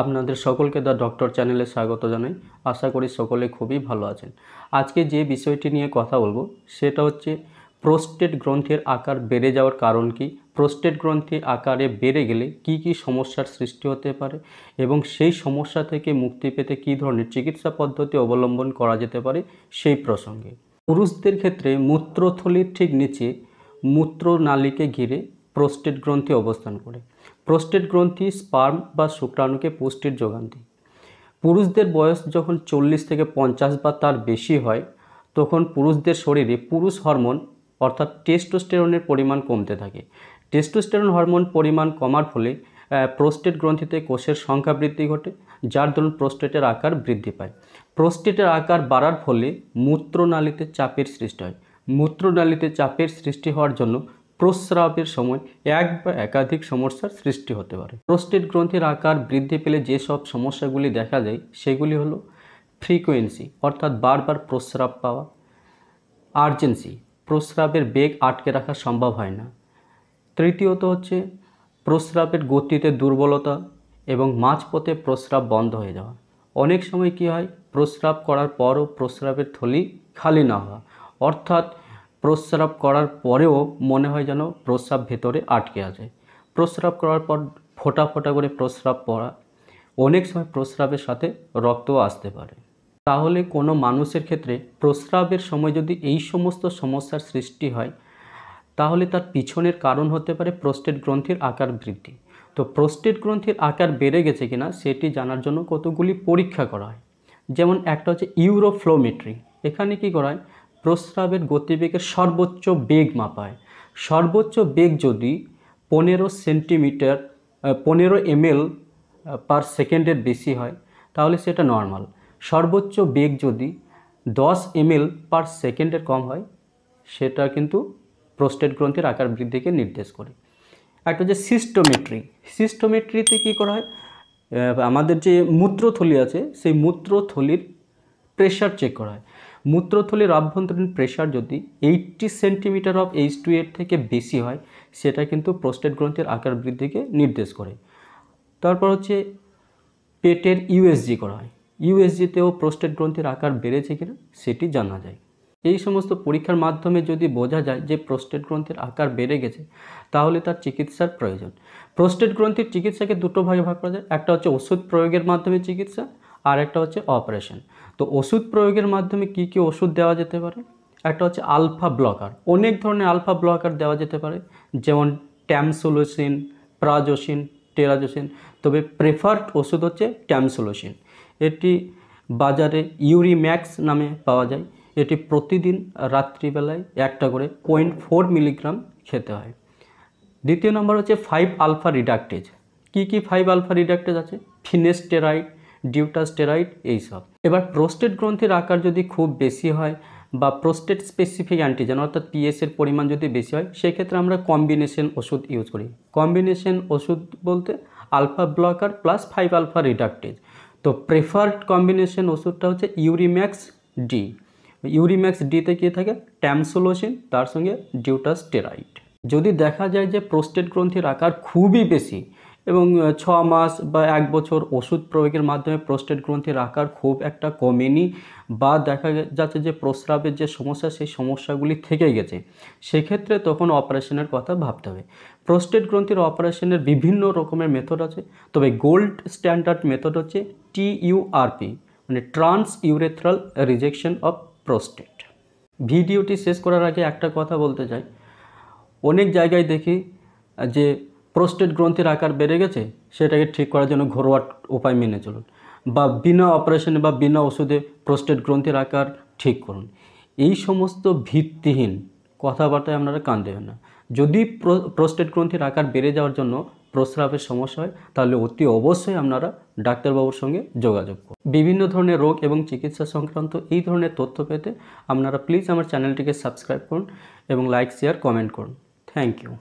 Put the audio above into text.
আপনাদের সকলকে the doctor চ্যানেলে স্বাগত জানাই আশা করি সকলে খুবই ভালো আছেন আজকে যে বিষয়টি নিয়ে কথা বলবো সেটা হচ্ছে প্রোস্টেট গ্রন্থের আকার বেড়ে যাওয়ার কারণ কি প্রোস্টেট গ্রন্থি আকারে বেড়ে গেলে কি কি সমস্যার সৃষ্টি হতে পারে এবং সেই সমস্যা থেকে মুক্তি পেতে কি ধরনের চিকিৎসা পদ্ধতি অবলম্বন করা যেতে পারে সেই প্রসঙ্গে পুরুষদের ক্ষেত্রে মূত্রথলির ঠিক নিচে মূত্রনালীকে ঘিরে প্রোস্টেট গ্রন্থি অবস্থান করে প্রোস্টেট গ্রন্থি স্পার্ম বা শুক্রাণুকে পুষ্টির যোগান দেয় পুরুষদের বয়স যখন চল্লিশ থেকে পঞ্চাশ বা তার বেশি হয় তখন পুরুষদের শরীরে পুরুষ হরমোন অর্থাৎ টেস্টোস্টেরনের পরিমাণ কমতে থাকে টেস্টোস্টেরন হরমোন পরিমাণ কমার ফলে প্রোস্টেট গ্রন্থিতে কোষের সংখ্যা বৃদ্ধি ঘটে যার দরুন প্রোস্টেটের আকার বৃদ্ধি পায় প্রোস্টেটের আকার বাড়ার ফলে মূত্রনালীতে চাপের সৃষ্টি হয় মূত্রনালীতে চাপের সৃষ্টি হওয়ার জন্য প্রস্রাবের সময় এক বা একাধিক সমস্যার সৃষ্টি হতে পারে প্রস্টেট গ্রন্থির আকার বৃদ্ধি পেলে যেসব সমস্যাগুলি দেখা যায় সেগুলি হল ফ্রিকোয়েন্সি অর্থাৎ বারবার প্রস্রাব পাওয়া আর্জেন্সি প্রস্রাবের বেগ আটকে রাখা সম্ভব হয় না তৃতীয়ত হচ্ছে প্রস্রাবের গতিতে দুর্বলতা এবং মাঝপথে প্রস্রাব বন্ধ হয়ে যাওয়া অনেক সময় কি হয় প্রস্রাব করার পরও প্রস্রাবের থলি খালি না হওয়া অর্থাৎ প্রস্রাব করার পরেও মনে হয় যেন প্রস্রাব ভেতরে আটকে আছে প্রস্রাব করার পর ফোটা ফোটা করে প্রস্রাব পড়া অনেক সময় প্রস্রাবের সাথে রক্তও আসতে পারে তাহলে কোনো মানুষের ক্ষেত্রে প্রস্রাবের সময় যদি এই সমস্ত সমস্যার সৃষ্টি হয় তাহলে তার পিছনের কারণ হতে পারে প্রোস্টেট গ্রন্থির আকার বৃদ্ধি তো প্রোস্টেট গ্রন্থির আকার বেড়ে গেছে কিনা সেটি জানার জন্য কতগুলি পরীক্ষা করা হয় যেমন একটা হচ্ছে ইউরোফ্লোমেট্রি এখানে কি করা হয় প্রস্রাবের গতিবেগের সর্বোচ্চ বেগ মাপায় সর্বোচ্চ বেগ যদি পনেরো সেন্টিমিটার পনেরো এমএল পার সেকেন্ডের বেশি হয় তাহলে সেটা নর্মাল সর্বোচ্চ বেগ যদি দশ এমএল পার সেকেন্ডের কম হয় সেটা কিন্তু প্রোস্টেট গ্রন্থের আকার বৃদ্ধিকে নির্দেশ করে একটা যে সিস্টোমেট্রি সিস্টোমেট্রিতে কী করা হয় আমাদের যে মূত্রথলি আছে সেই মূত্রথলির প্রেশার চেক করা হয় মূত্রথলির অভ্যন্তরীণ প্রেশার যদি eighty centimetre of H two এর থেকে বেশি হয় সেটা কিন্তু প্রোস্টেট গ্রন্থের আকার বৃদ্ধিকে নির্দেশ করে তারপর হচ্ছে পেটের ইউএসজি করা হয় ইউএসজিতেও প্রোস্টেট গ্রন্থের আকার বেড়েছে কিনা সেটি জানা যায় এই সমস্ত পরীক্ষার মাধ্যমে যদি বোঝা যায় যে প্রোস্টেট গ্রন্থের আকার বেড়ে গেছে তাহলে তার চিকিৎসার প্রয়োজন প্রোস্টেট গ্রন্থির চিকিৎসাকে দুটো ভাগে ভাগ করা যায় একটা হচ্ছে ওষুধ প্রয়োগের মাধ্যমে চিকিৎসা আর একটা হচ্ছে অপারেশন তো ওষুধ প্রয়োগের মাধ্যমে কি কি ওষুধ দেওয়া যেতে পারে একটা হচ্ছে আলফা ব্লকার অনেক ধরনের আলফা ব্লকার দেওয়া যেতে পারে যেমন ট্যামসোলোসিন প্রাজোসিন টেরাজোসিন তবে প্রেফার্ড ওষুধ হচ্ছে ট্যামসোলোসিন এটি বাজারে ইউরিম্যাক্স নামে পাওয়া যায় এটি প্রতিদিন রাত্রিবেলায় একটা করে পয়েন্ট ফোর মিলিগ্রাম খেতে হয় দ্বিতীয় নম্বর হচ্ছে ফাইভ আলফা রিডাক্টেজ কি কি ফাইভ আলফা রিডাক্টেজ আছে ফিনেস্টেরাইড ডিউটাস্টেরয়েড এইসব এবার প্রোস্টেট গ্রন্থির আকার যদি খুব বেশি হয় বা প্রোস্টেট স্পেসিফিক অ্যান্টিজেন অর্থাৎ পিএসের পরিমাণ যদি বেশি হয় সেক্ষেত্রে আমরা কম্বিনেশন ওষুধ ইউজ করি কম্বিনেশন ওষুধ বলতে alpha blocker plus five alpha reductase তো প্রেফার্ড কম্বিনেশন ওষুধটা হচ্ছে ইউরিম্যাক্স ডি ইউরিম্যাক্স ডিতে কী থাকে ট্যামসোলোসিন তার সঙ্গে ডিউটাস্টেরাইড যদি দেখা যায় যে প্রোস্টেট গ্রন্থির আকার খুবই বেশি এবং ছ মাস বা এক বছর ওষুধ প্রয়োগের মাধ্যমে প্রোস্টেট গ্রন্থির আকার খুব একটা কমেনি বা দেখা যাচ্ছে যে প্রস্রাবের যে সমস্যা সেই সমস্যাগুলি থেকে গেছে সেক্ষেত্রে তখন অপারেশনের কথা ভাবতে হবে প্রোস্টেট গ্রন্থির অপারেশনের বিভিন্ন রকমের মেথড আছে তবে গোল্ড স্ট্যান্ডার্ড মেথড হচ্ছে টিইউআরপি মানে transurethral resection of prostate ভিডিওটি শেষ করার আগে একটা কথা বলতে চাই অনেক জায়গায় দেখি যে প্রোস্টেট গ্রন্থির আকার বেড়ে গেছে সেটাকে ঠিক করার জন্য ঘরোয়া উপায় মেনে চলুন বা বিনা অপারেশনে বা বিনা ওষুধে প্রোস্টেট গ্রন্থির আকার ঠিক করুন এই সমস্ত ভিত্তিহীন কথাবার্তায় আপনারা কান দেবেন না যদি প্রোস্টেট গ্রন্থির আকার বেড়ে যাওয়ার জন্য প্রস্রাবের সমস্যা হয় তাহলে অতি অবশ্যই আপনারা ডাক্তারবাবুর সঙ্গে যোগাযোগ করুন বিভিন্ন ধরনের রোগ এবং চিকিৎসা সংক্রান্ত এই ধরনের তথ্য পেতে আপনারা প্লিজ আমার চ্যানেলটিকে সাবস্ক্রাইব করুন এবং লাইক শেয়ার কমেন্ট করুন থ্যাংক ইউ